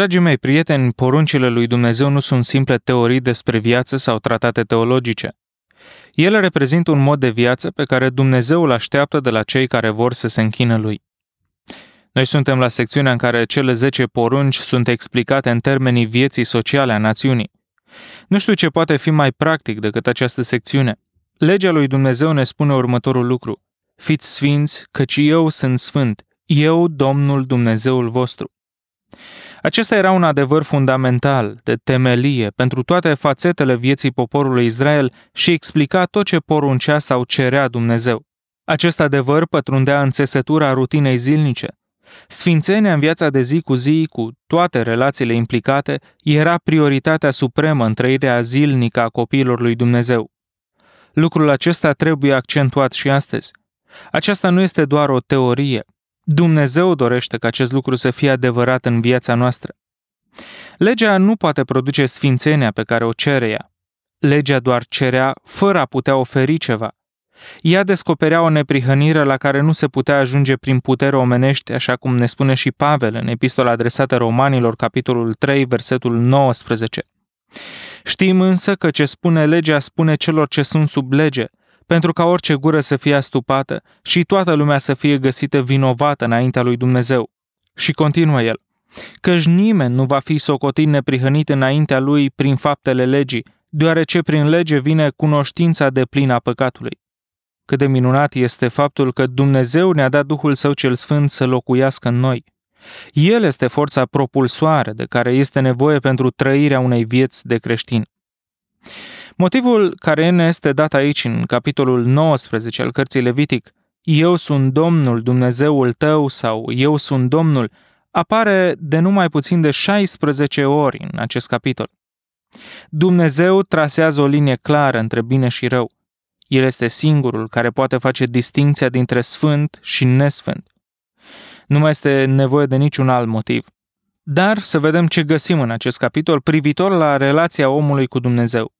Dragii mei prieteni, poruncile lui Dumnezeu nu sunt simple teorii despre viață sau tratate teologice. Ele reprezintă un mod de viață pe care Dumnezeu îl așteaptă de la cei care vor să se închină lui. Noi suntem la secțiunea în care cele 10 porunci sunt explicate în termenii vieții sociale a națiunii. Nu știu ce poate fi mai practic decât această secțiune. Legea lui Dumnezeu ne spune următorul lucru. Fiți sfinți, căci eu sunt sfânt, eu Domnul Dumnezeul vostru. Acesta era un adevăr fundamental, de temelie, pentru toate fațetele vieții poporului Israel și explica tot ce poruncea sau cerea Dumnezeu. Acest adevăr pătrundea în țesătura rutinei zilnice. Sfințenia în viața de zi cu zi, cu toate relațiile implicate, era prioritatea supremă în trăirea zilnică a copiilor lui Dumnezeu. Lucrul acesta trebuie accentuat și astăzi. Aceasta nu este doar o teorie, Dumnezeu dorește ca acest lucru să fie adevărat în viața noastră. Legea nu poate produce sfințenia pe care o cere ea. Legea doar cerea fără a putea oferi ceva. Ea descoperea o neprihănire la care nu se putea ajunge prin putere omenești, așa cum ne spune și Pavel în epistola adresată romanilor, capitolul 3, versetul 19. Știm însă că ce spune legea spune celor ce sunt sub lege, pentru ca orice gură să fie astupată și toată lumea să fie găsită vinovată înaintea lui Dumnezeu. Și continuă el, căci nimeni nu va fi socotit neprihănit înaintea lui prin faptele legii, deoarece prin lege vine cunoștința de plină a păcatului. Cât de minunat este faptul că Dumnezeu ne-a dat Duhul Său cel Sfânt să locuiască în noi. El este forța propulsoare de care este nevoie pentru trăirea unei vieți de creștin. Motivul care ne este dat aici în capitolul 19 al cărții Levitic, Eu sunt Domnul, Dumnezeul tău sau Eu sunt Domnul, apare de numai puțin de 16 ori în acest capitol. Dumnezeu trasează o linie clară între bine și rău. El este singurul care poate face distinția dintre sfânt și nesfânt. Nu mai este nevoie de niciun alt motiv. Dar să vedem ce găsim în acest capitol privitor la relația omului cu Dumnezeu.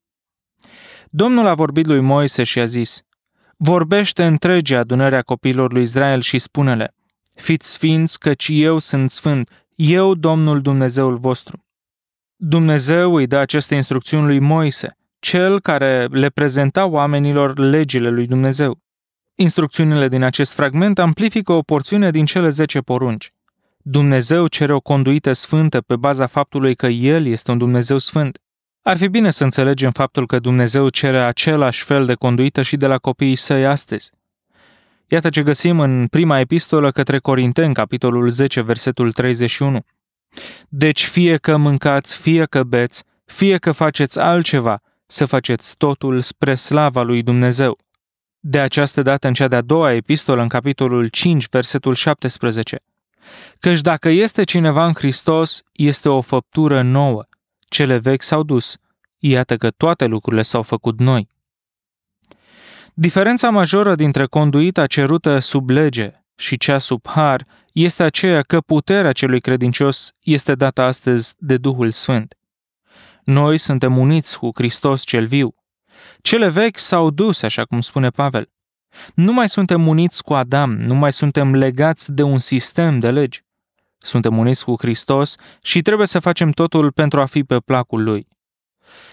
Domnul a vorbit lui Moise și a zis, Vorbește întregii adunări a copiilor lui Israel și spune-le, Fiți sfinți, căci eu sunt sfânt, eu, Domnul Dumnezeul vostru. Dumnezeu îi dă aceste instrucțiuni lui Moise, cel care le prezenta oamenilor legile lui Dumnezeu. Instrucțiunile din acest fragment amplifică o porțiune din cele 10 porunci. Dumnezeu cere o conduită sfântă pe baza faptului că El este un Dumnezeu sfânt. Ar fi bine să înțelegem faptul că Dumnezeu cere același fel de conduită și de la copiii săi astăzi. Iată ce găsim în prima epistolă către Corinteni, capitolul 10, versetul 31. Deci fie că mâncați, fie că beți, fie că faceți altceva, să faceți totul spre slava lui Dumnezeu. De această dată în cea de-a doua epistolă, în capitolul 5, versetul 17. Căci dacă este cineva în Hristos, este o făptură nouă. Cele vechi s-au dus. Iată că toate lucrurile s-au făcut noi. Diferența majoră dintre conduita cerută sub lege și cea sub har este aceea că puterea celui credincios este dată astăzi de Duhul Sfânt. Noi suntem uniți cu Hristos cel viu. Cele vechi s-au dus, așa cum spune Pavel. Nu mai suntem uniți cu Adam, nu mai suntem legați de un sistem de legi. Suntem uniți cu Hristos și trebuie să facem totul pentru a fi pe placul Lui.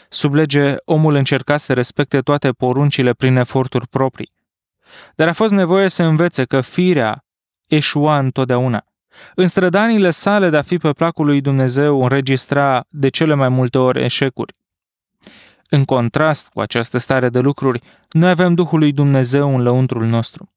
Sub lege, omul încerca să respecte toate poruncile prin eforturi proprii. Dar a fost nevoie să învețe că firea eșua întotdeauna. În strădanile sale de a fi pe placul lui Dumnezeu înregistra de cele mai multe ori eșecuri. În contrast cu această stare de lucruri, noi avem Duhul lui Dumnezeu în lăuntrul nostru.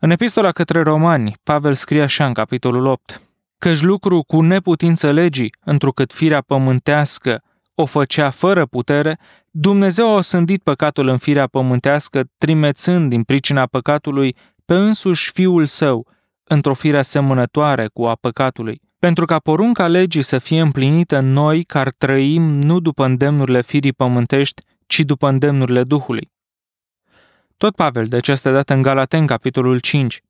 În epistola către romani, Pavel scrie așa în capitolul 8, căci lucru cu neputință legii, întrucât firea pământească o făcea fără putere, Dumnezeu a osândit păcatul în firea pământească, trimețând din pricina păcatului pe însuși Fiul Său, într-o fire asemănătoare cu a păcatului. Pentru ca porunca legii să fie împlinită noi, care trăim nu după îndemnurile firii pământești, ci după îndemnurile Duhului. Tot Pavel, de deci această dată în Galaten, capitolul 5.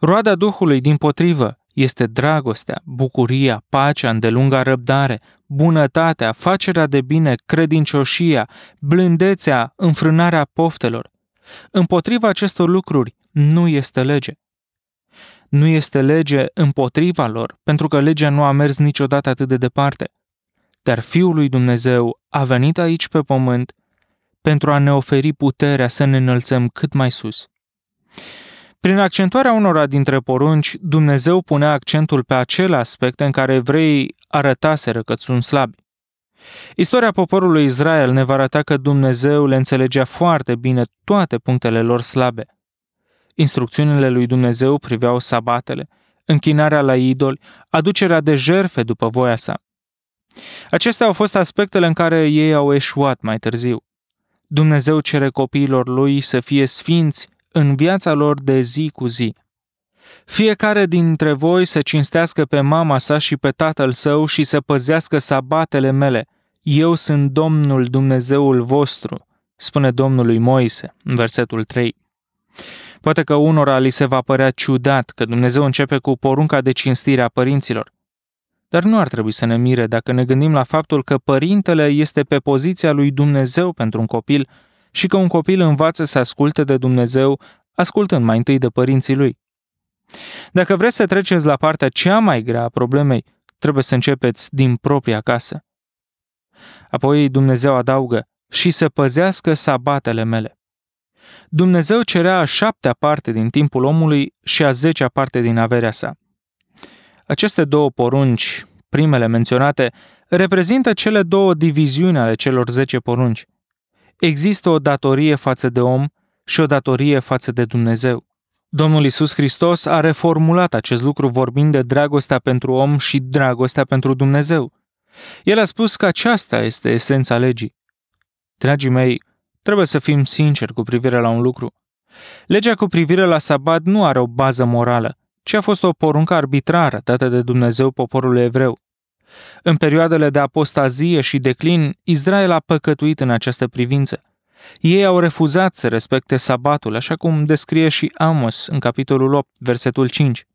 Roada Duhului, din potrivă, este dragostea, bucuria, pacea, îndelunga răbdare, bunătatea, facerea de bine, credincioșia, blândețea, înfrânarea poftelor. Împotriva acestor lucruri nu este lege. Nu este lege împotriva lor, pentru că legea nu a mers niciodată atât de departe. Dar Fiul lui Dumnezeu a venit aici pe pământ pentru a ne oferi puterea să ne înălțăm cât mai sus. Prin accentuarea unora dintre porunci, Dumnezeu punea accentul pe acele aspecte în care evreii arătaseră că sunt slabi. Istoria poporului Israel ne va arăta că Dumnezeu le înțelegea foarte bine toate punctele lor slabe. Instrucțiunile lui Dumnezeu priveau sabatele, închinarea la idoli, aducerea de jerfe după voia sa. Acestea au fost aspectele în care ei au eșuat mai târziu. Dumnezeu cere copiilor lui să fie sfinți în viața lor de zi cu zi. Fiecare dintre voi să cinstească pe mama sa și pe tatăl său și să păzească sabatele mele. Eu sunt Domnul Dumnezeul vostru, spune Domnului Moise, în versetul 3. Poate că unora li se va părea ciudat că Dumnezeu începe cu porunca de cinstire a părinților. Dar nu ar trebui să ne mire dacă ne gândim la faptul că părintele este pe poziția lui Dumnezeu pentru un copil și că un copil învață să asculte de Dumnezeu, ascultând mai întâi de părinții lui. Dacă vreți să treceți la partea cea mai grea a problemei, trebuie să începeți din propria casă. Apoi Dumnezeu adaugă și să păzească sabatele mele. Dumnezeu cerea a șaptea parte din timpul omului și a zecea parte din averea sa – aceste două porunci, primele menționate, reprezintă cele două diviziuni ale celor zece porunci. Există o datorie față de om și o datorie față de Dumnezeu. Domnul Isus Hristos a reformulat acest lucru vorbind de dragostea pentru om și dragostea pentru Dumnezeu. El a spus că aceasta este esența legii. Dragii mei, trebuie să fim sinceri cu privire la un lucru. Legea cu privire la sabat nu are o bază morală, ci a fost o poruncă arbitrară dată de Dumnezeu poporului evreu. În perioadele de apostazie și declin, Israel a păcătuit în această privință. Ei au refuzat să respecte sabatul, așa cum descrie și Amos în capitolul 8, versetul 5.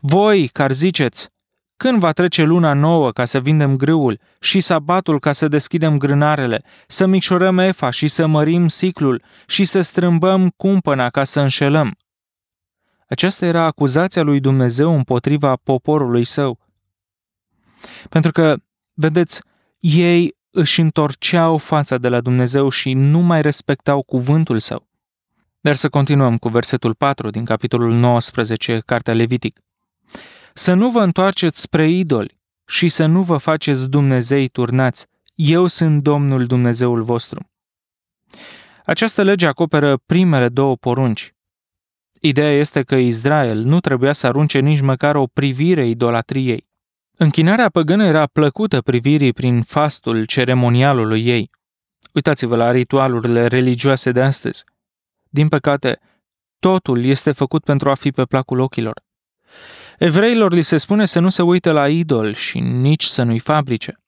Voi, care ziceți, când va trece luna nouă ca să vindem grâul și sabatul ca să deschidem grânarele, să micșorăm efa și să mărim siclul și să strâmbăm cumpăna ca să înșelăm, aceasta era acuzația lui Dumnezeu împotriva poporului său. Pentru că, vedeți, ei își întorceau fața de la Dumnezeu și nu mai respectau cuvântul său. Dar să continuăm cu versetul 4 din capitolul 19, Cartea Levitic. Să nu vă întoarceți spre idoli și să nu vă faceți Dumnezei turnați. Eu sunt Domnul Dumnezeul vostru. Această lege acoperă primele două porunci. Ideea este că Israel nu trebuia să arunce nici măcar o privire idolatriei. Închinarea păgână era plăcută privirii prin fastul ceremonialului ei. Uitați-vă la ritualurile religioase de astăzi. Din păcate, totul este făcut pentru a fi pe placul ochilor. Evreilor li se spune să nu se uite la idol și nici să nu-i fabrice.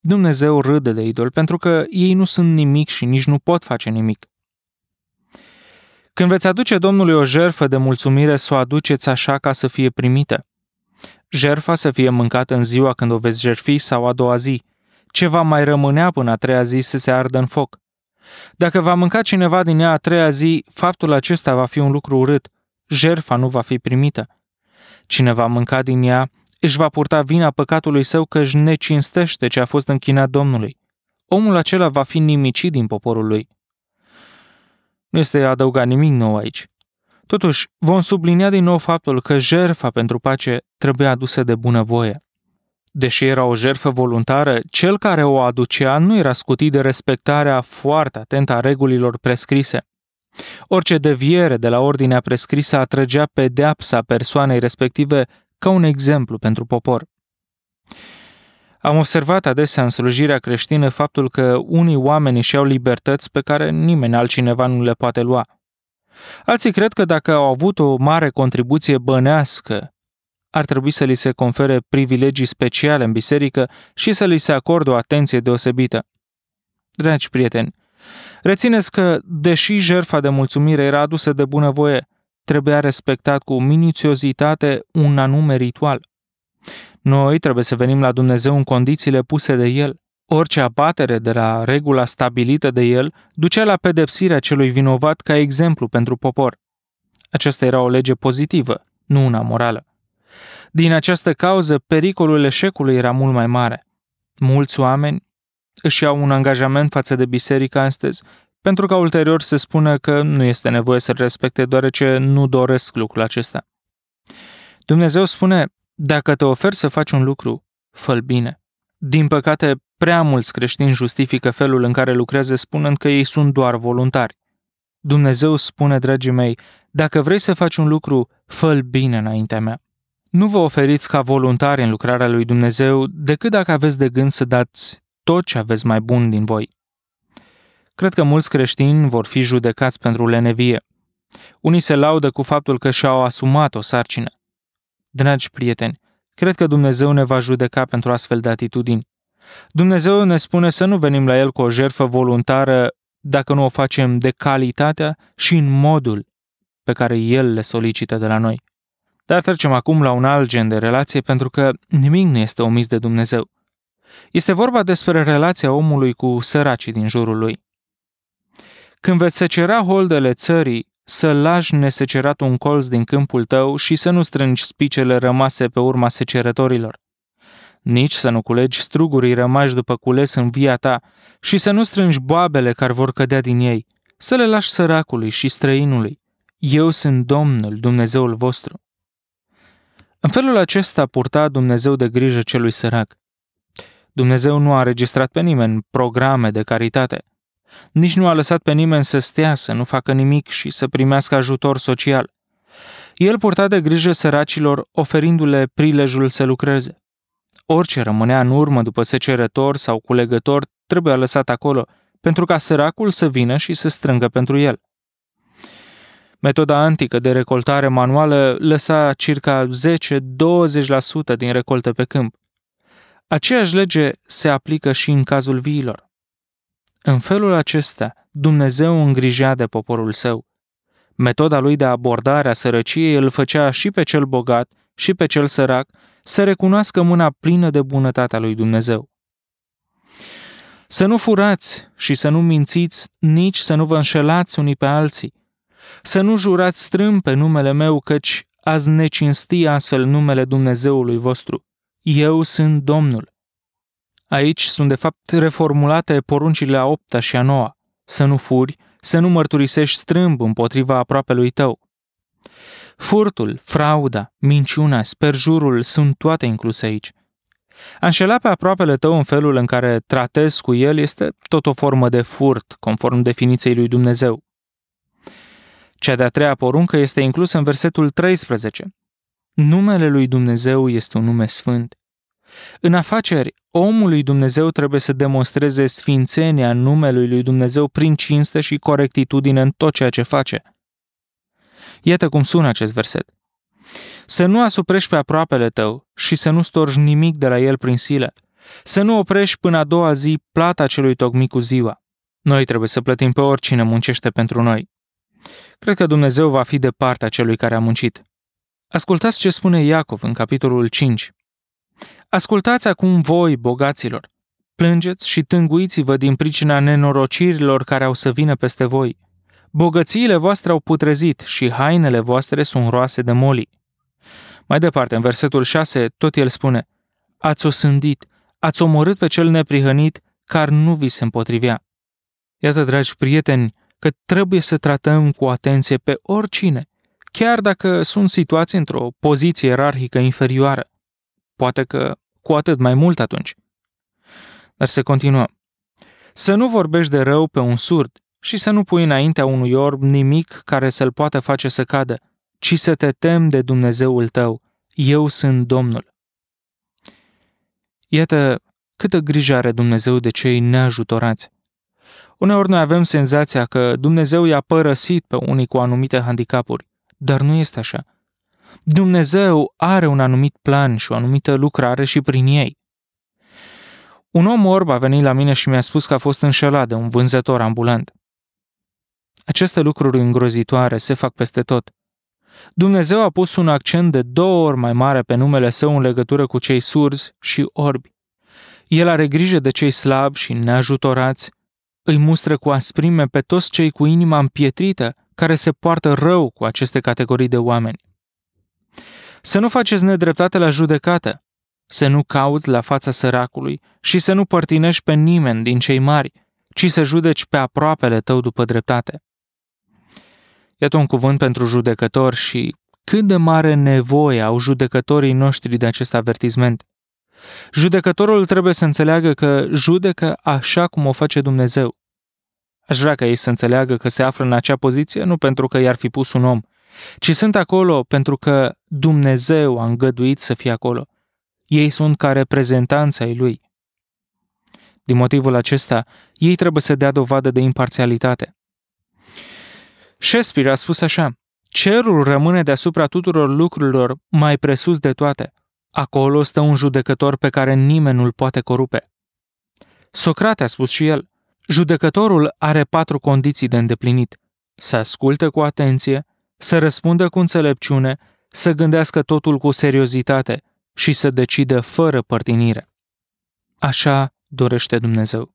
Dumnezeu râde de idol pentru că ei nu sunt nimic și nici nu pot face nimic. Când veți aduce Domnului o jerfă de mulțumire, să o aduceți așa ca să fie primită. Jerfa să fie mâncată în ziua când o veți jerfi sau a doua zi. Ce va mai rămânea până a treia zi să se ardă în foc. Dacă va mânca cineva din ea a treia zi, faptul acesta va fi un lucru urât. Jerfa nu va fi primită. Cine va mânca din ea, își va purta vina păcatului său că își necinstește ce a fost închinat Domnului. Omul acela va fi nimicit din poporul lui. Nu este adăugat nimic nou aici. Totuși, vom sublinia din nou faptul că jertfa pentru pace trebuie adusă de bunăvoie. Deși era o jertfă voluntară, cel care o aducea nu era scutit de respectarea foarte atentă a regulilor prescrise. Orice deviere de la ordinea prescrisă atrăgea pedeapsa persoanei respective ca un exemplu pentru popor. Am observat adesea în slujirea creștină faptul că unii oameni își au libertăți pe care nimeni altcineva nu le poate lua. Alții cred că dacă au avut o mare contribuție bănească, ar trebui să li se confere privilegii speciale în biserică și să li se acorde o atenție deosebită. Dragi prieteni, rețineți că, deși jertfa de mulțumire era adusă de bunăvoie, trebuia respectat cu minuțiozitate un anume ritual – noi trebuie să venim la Dumnezeu în condițiile puse de El. Orice abatere de la regula stabilită de El ducea la pedepsirea celui vinovat ca exemplu pentru popor. Aceasta era o lege pozitivă, nu una morală. Din această cauză, pericolul eșecului era mult mai mare. Mulți oameni își iau un angajament față de biserică astăzi, pentru ca ulterior se spună că nu este nevoie să respecte deoarece nu doresc lucrul acesta. Dumnezeu spune, dacă te oferi să faci un lucru, fă bine. Din păcate, prea mulți creștini justifică felul în care lucrează spunând că ei sunt doar voluntari. Dumnezeu spune, dragii mei, dacă vrei să faci un lucru, fă bine înaintea mea. Nu vă oferiți ca voluntari în lucrarea lui Dumnezeu decât dacă aveți de gând să dați tot ce aveți mai bun din voi. Cred că mulți creștini vor fi judecați pentru lenevie. Unii se laudă cu faptul că și-au asumat o sarcină. Dragi prieteni, cred că Dumnezeu ne va judeca pentru astfel de atitudini. Dumnezeu ne spune să nu venim la El cu o jertfă voluntară dacă nu o facem de calitatea și în modul pe care El le solicită de la noi. Dar trecem acum la un alt gen de relație pentru că nimic nu este omis de Dumnezeu. Este vorba despre relația omului cu săracii din jurul lui. Când veți secera holdele țării să lași nesecerat un colț din câmpul tău și să nu strângi spicele rămase pe urma secerătorilor. Nici să nu culegi strugurii rămași după cules în via ta și să nu strângi boabele care vor cădea din ei, să le lași săracului și străinului. Eu sunt Domnul, Dumnezeul vostru. În felul acesta purta Dumnezeu de grijă celui sărac. Dumnezeu nu a registrat pe nimeni programe de caritate – nici nu a lăsat pe nimeni să stea, să nu facă nimic și să primească ajutor social. El purta de grijă săracilor, oferindu-le prilejul să lucreze. Orice rămânea în urmă după secerător sau culegător trebuia lăsat acolo, pentru ca săracul să vină și să strângă pentru el. Metoda antică de recoltare manuală lăsa circa 10-20% din recoltă pe câmp. Aceeași lege se aplică și în cazul viilor. În felul acesta, Dumnezeu îngrija de poporul său. Metoda lui de abordare a sărăciei îl făcea și pe cel bogat și pe cel sărac să recunoască mâna plină de bunătatea lui Dumnezeu. Să nu furați și să nu mințiți, nici să nu vă înșelați unii pe alții. Să nu jurați strâm pe numele meu, căci ați necinsti astfel numele Dumnezeului vostru. Eu sunt Domnul. Aici sunt de fapt reformulate poruncile a opta și a noua. Să nu furi, să nu mărturisești strâmb împotriva aproapelui tău. Furtul, frauda, minciuna, sperjurul sunt toate incluse aici. A înșela pe aproapele tău în felul în care tratezi cu el este tot o formă de furt, conform definiției lui Dumnezeu. Cea de-a treia poruncă este inclusă în versetul 13. Numele lui Dumnezeu este un nume sfânt. În afaceri, omul lui Dumnezeu trebuie să demonstreze sfințenia numelui lui Dumnezeu prin cinste și corectitudine în tot ceea ce face. Iată cum sună acest verset. Să nu asuprești pe aproapele tău și să nu storgi nimic de la el prin sile. Să nu oprești până a doua zi plata celui tocmit cu ziua. Noi trebuie să plătim pe oricine muncește pentru noi. Cred că Dumnezeu va fi de partea celui care a muncit. Ascultați ce spune Iacov în capitolul 5, Ascultați acum voi, bogaților, plângeți și tânguiți-vă din pricina nenorocirilor care au să vină peste voi. Bogățiile voastre au putrezit și hainele voastre sunt roase de moli. Mai departe, în versetul 6, tot el spune, Ați osândit, ați omorât pe cel neprihănit, care nu vi se împotrivea. Iată, dragi prieteni, că trebuie să tratăm cu atenție pe oricine, chiar dacă sunt situați într-o poziție ierarhică inferioară. Poate că cu atât mai mult atunci. Dar se continuă. Să nu vorbești de rău pe un surd și să nu pui înaintea unui orb nimic care să-l poată face să cadă, ci să te temi de Dumnezeul tău. Eu sunt Domnul. Iată câtă grijă are Dumnezeu de cei neajutorați. Uneori noi avem senzația că Dumnezeu i-a părăsit pe unii cu anumite handicapuri, dar nu este așa. Dumnezeu are un anumit plan și o anumită lucrare și prin ei. Un om orb a venit la mine și mi-a spus că a fost înșelat de un vânzător ambulant. Aceste lucruri îngrozitoare se fac peste tot. Dumnezeu a pus un accent de două ori mai mare pe numele său în legătură cu cei surzi și orbi. El are grijă de cei slabi și neajutorați, îi mustră cu asprime pe toți cei cu inima împietrită care se poartă rău cu aceste categorii de oameni. Să nu faceți nedreptate la judecată, să nu cauți la fața săracului și să nu părtinești pe nimeni din cei mari, ci să judeci pe aproapele tău după dreptate. Iată un cuvânt pentru judecători și cât de mare nevoie au judecătorii noștri de acest avertisment. Judecătorul trebuie să înțeleagă că judecă așa cum o face Dumnezeu. Aș vrea ca ei să înțeleagă că se află în acea poziție nu pentru că i-ar fi pus un om, ci sunt acolo pentru că Dumnezeu a îngăduit să fie acolo. Ei sunt ca reprezentanța ai Lui. Din motivul acesta, ei trebuie să dea dovadă de imparțialitate. Shakespeare a spus așa, Cerul rămâne deasupra tuturor lucrurilor, mai presus de toate. Acolo stă un judecător pe care nimeni nu-l poate corupe. Socrate a spus și el, judecătorul are patru condiții de îndeplinit. Să asculte cu atenție, să răspundă cu înțelepciune, să gândească totul cu seriozitate și să decidă fără părtinire. Așa dorește Dumnezeu.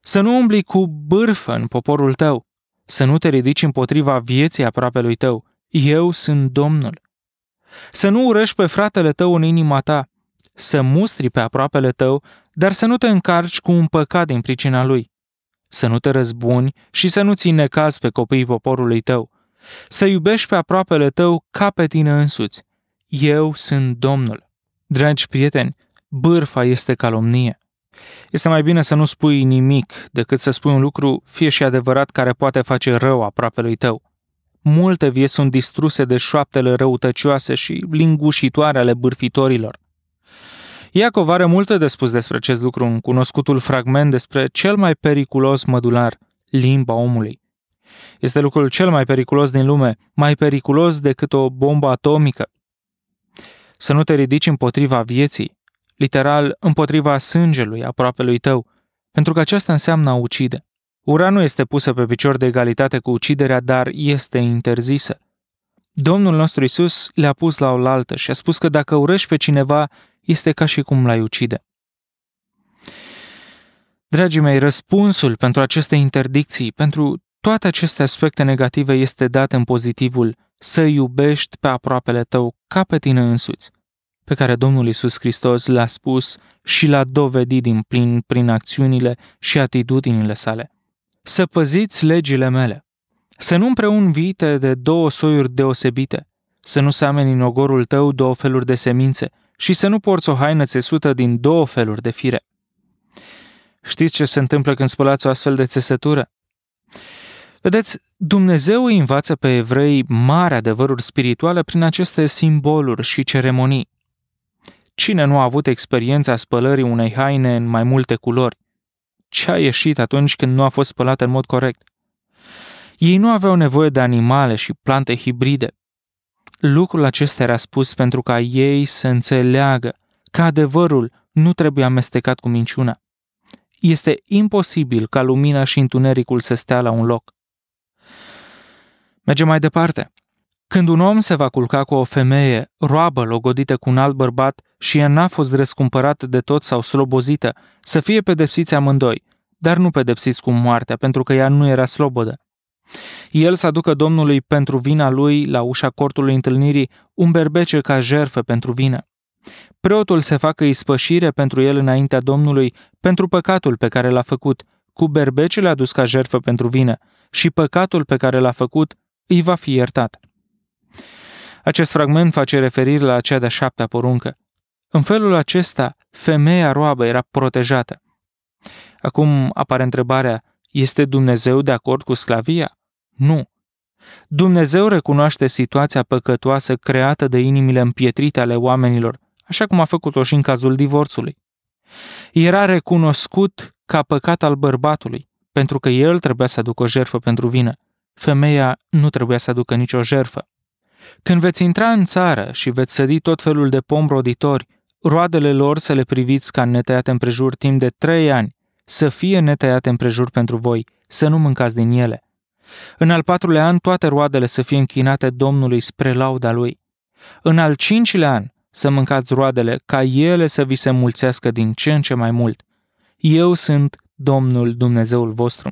Să nu umbli cu bârfă în poporul tău, să nu te ridici împotriva vieții aproapelui tău. Eu sunt Domnul. Să nu urăști pe fratele tău în inima ta, să mustri pe aproapele tău, dar să nu te încarci cu un păcat din pricina lui. Să nu te răzbuni și să nu ții necaz pe copiii poporului tău, să iubești pe aproapele tău ca pe tine însuți. Eu sunt Domnul. Dragi prieteni, bârfa este calomnie. Este mai bine să nu spui nimic decât să spui un lucru, fie și adevărat, care poate face rău aproapelui tău. Multe vieți sunt distruse de șoaptele răutăcioase și lingușitoare ale bârfitorilor. Iacov are multe de spus despre acest lucru în cunoscutul fragment despre cel mai periculos mădular, limba omului. Este lucrul cel mai periculos din lume, mai periculos decât o bombă atomică. Să nu te ridici împotriva vieții, literal împotriva sângelui lui tău, pentru că aceasta înseamnă a ucide. Ura nu este pusă pe picior de egalitate cu uciderea, dar este interzisă. Domnul nostru Isus le-a pus la oaltă și a spus că dacă urăști pe cineva, este ca și cum l-ai ucide. Dragii mei, răspunsul pentru aceste interdicții, pentru toate aceste aspecte negative este dat în pozitivul să iubești pe aproapele tău ca pe tine însuți, pe care Domnul Isus Hristos l-a spus și l-a dovedit din plin prin acțiunile și atitudinile sale. Să păziți legile mele, să nu vite de două soiuri deosebite, să nu seameni în ogorul tău două feluri de semințe și să nu porți o haină țesută din două feluri de fire. Știți ce se întâmplă când spălați o astfel de țesătură? Vedeți, Dumnezeu îi învață pe evrei mari adevăruri spirituale prin aceste simboluri și ceremonii. Cine nu a avut experiența spălării unei haine în mai multe culori? Ce a ieșit atunci când nu a fost spălată în mod corect? Ei nu aveau nevoie de animale și plante hibride. Lucrul acesta era spus pentru ca ei să înțeleagă că adevărul nu trebuie amestecat cu minciuna. Este imposibil ca lumina și întunericul să stea la un loc. Mergem mai departe. Când un om se va culca cu o femeie roabă logodită cu un alt bărbat și ea n-a fost răscumpărat de tot sau slobozită, să fie pedepsiți amândoi, dar nu pedepsiți cu moartea, pentru că ea nu era slobodă. El să aducă Domnului pentru vina lui la ușa cortului întâlnirii un berbece ca jerfă pentru vină. Preotul se facă ispășire pentru el înaintea Domnului pentru păcatul pe care l-a făcut, cu berbecele adus ca jerfă pentru vină, și păcatul pe care l-a făcut îi va fi iertat. Acest fragment face referire la cea de-a șaptea poruncă. În felul acesta, femeia roabă era protejată. Acum apare întrebarea, este Dumnezeu de acord cu sclavia? Nu. Dumnezeu recunoaște situația păcătoasă creată de inimile împietrite ale oamenilor, așa cum a făcut-o și în cazul divorțului. Era recunoscut ca păcat al bărbatului, pentru că el trebuia să aducă o jertfă pentru vină femeia nu trebuia să aducă nicio jerfă. Când veți intra în țară și veți sădi tot felul de pom roditori, roadele lor să le priviți ca netăiate împrejur timp de trei ani, să fie netăiate împrejur pentru voi, să nu mâncați din ele. În al patrulea an toate roadele să fie închinate Domnului spre lauda Lui. În al cincilea an să mâncați roadele ca ele să vi se mulțească din ce în ce mai mult. Eu sunt Domnul Dumnezeul vostru.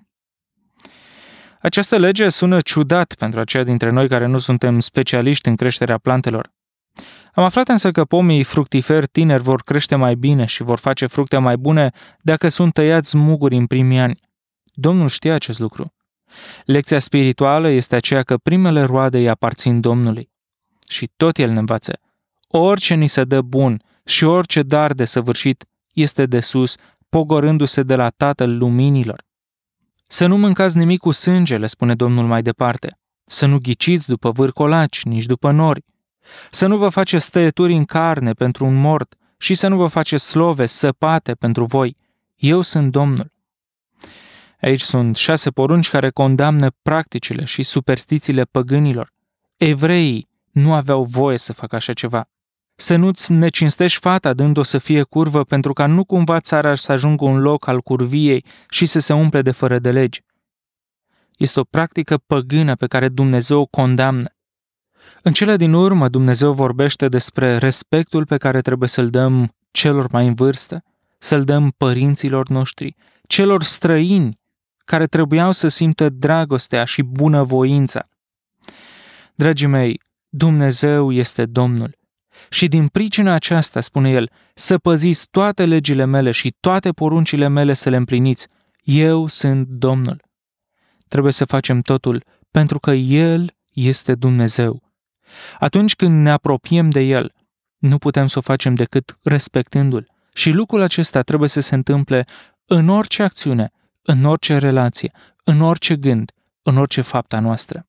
Această lege sună ciudat pentru aceia dintre noi care nu suntem specialiști în creșterea plantelor. Am aflat însă că pomii fructiferi tineri vor crește mai bine și vor face fructe mai bune dacă sunt tăiați muguri în primii ani. Domnul știa acest lucru. Lecția spirituală este aceea că primele roade îi aparțin Domnului. Și tot el ne învață. Orice ni se dă bun și orice dar de săvârșit este de sus, pogorându-se de la Tatăl Luminilor. Să nu mâncați nimic cu sânge, le spune Domnul mai departe. Să nu ghiciți după vârcolaci, nici după nori. Să nu vă faceți stăieturi în carne pentru un mort și să nu vă faceți slove săpate pentru voi. Eu sunt Domnul. Aici sunt șase porunci care condamnă practicile și superstițiile păgânilor. Evreii nu aveau voie să facă așa ceva. Să nu-ți necinstești fata dând-o să fie curvă pentru ca nu cumva țara să ajungă un loc al curviei și să se umple de fără de legi. Este o practică păgână pe care Dumnezeu o condamnă. În cele din urmă, Dumnezeu vorbește despre respectul pe care trebuie să-l dăm celor mai în vârstă, să-l dăm părinților noștri, celor străini care trebuiau să simtă dragostea și bunăvoința. Dragii mei, Dumnezeu este Domnul. Și din pricina aceasta, spune el, să păziți toate legile mele și toate poruncile mele să le împliniți. Eu sunt Domnul. Trebuie să facem totul pentru că El este Dumnezeu. Atunci când ne apropiem de El, nu putem să o facem decât respectându-L. Și lucrul acesta trebuie să se întâmple în orice acțiune, în orice relație, în orice gând, în orice fapta noastră.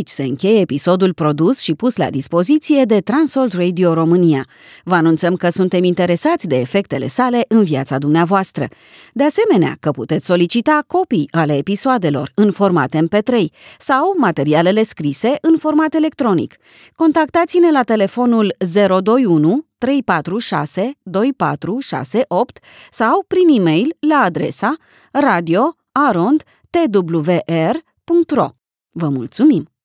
Aici se încheie episodul produs și pus la dispoziție de Transalt Radio România. Vă anunțăm că suntem interesați de efectele sale în viața dumneavoastră. De asemenea, că puteți solicita copii ale episoadelor în format MP3 sau materialele scrise în format electronic. Contactați-ne la telefonul 021 346 2468 sau prin e-mail la adresa radioarond.twr.ro Vă mulțumim!